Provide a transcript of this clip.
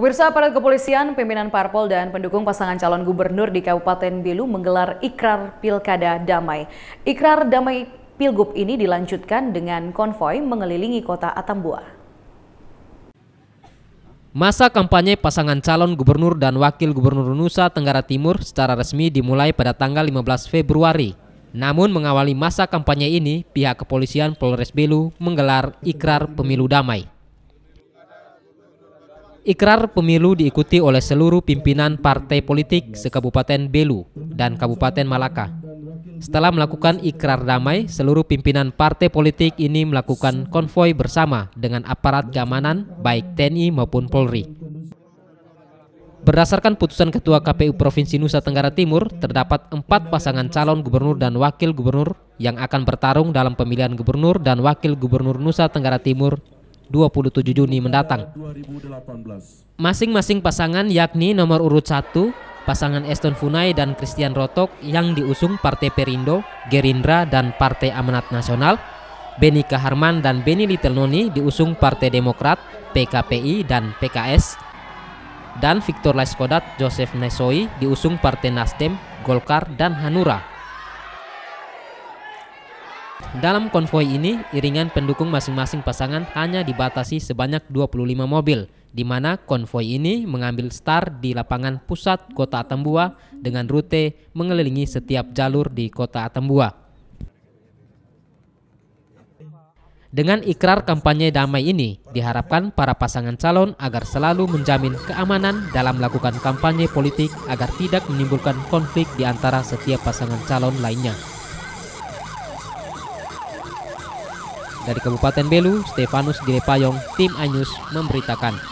Pemirsa aparat kepolisian, pimpinan parpol dan pendukung pasangan calon gubernur di Kabupaten Belu menggelar ikrar pilkada damai. Ikrar damai pilgub ini dilanjutkan dengan konvoi mengelilingi kota Atambua. Masa kampanye pasangan calon gubernur dan wakil gubernur Nusa Tenggara Timur secara resmi dimulai pada tanggal 15 Februari. Namun mengawali masa kampanye ini, pihak kepolisian Polres Belu menggelar ikrar pemilu damai. Ikrar pemilu diikuti oleh seluruh pimpinan partai politik sekabupaten Belu dan Kabupaten Malaka. Setelah melakukan ikrar damai, seluruh pimpinan partai politik ini melakukan konvoi bersama dengan aparat keamanan baik TNI maupun Polri. Berdasarkan putusan Ketua KPU Provinsi Nusa Tenggara Timur, terdapat empat pasangan calon gubernur dan wakil gubernur yang akan bertarung dalam pemilihan gubernur dan wakil gubernur Nusa Tenggara Timur 27 Juni mendatang. Masing-masing pasangan yakni nomor urut 1 pasangan Eston Funai dan Christian Rotok yang diusung Partai Perindo, Gerindra dan Partai Amanat Nasional, Beni Kaharman dan Beni Noni diusung Partai Demokrat, PKPI dan PKS, dan Victor Laiskodat Joseph Nesoi diusung Partai Nasdem, Golkar, dan Hanura. Dalam konvoi ini, iringan pendukung masing-masing pasangan hanya dibatasi sebanyak 25 mobil, di mana konvoi ini mengambil start di lapangan pusat kota Atambua dengan rute mengelilingi setiap jalur di kota Atambua. Dengan ikrar kampanye damai ini, diharapkan para pasangan calon agar selalu menjamin keamanan dalam melakukan kampanye politik agar tidak menimbulkan konflik di antara setiap pasangan calon lainnya. Dari Kabupaten Belu, Stefanus Girepayong, Tim Anyus memberitakan.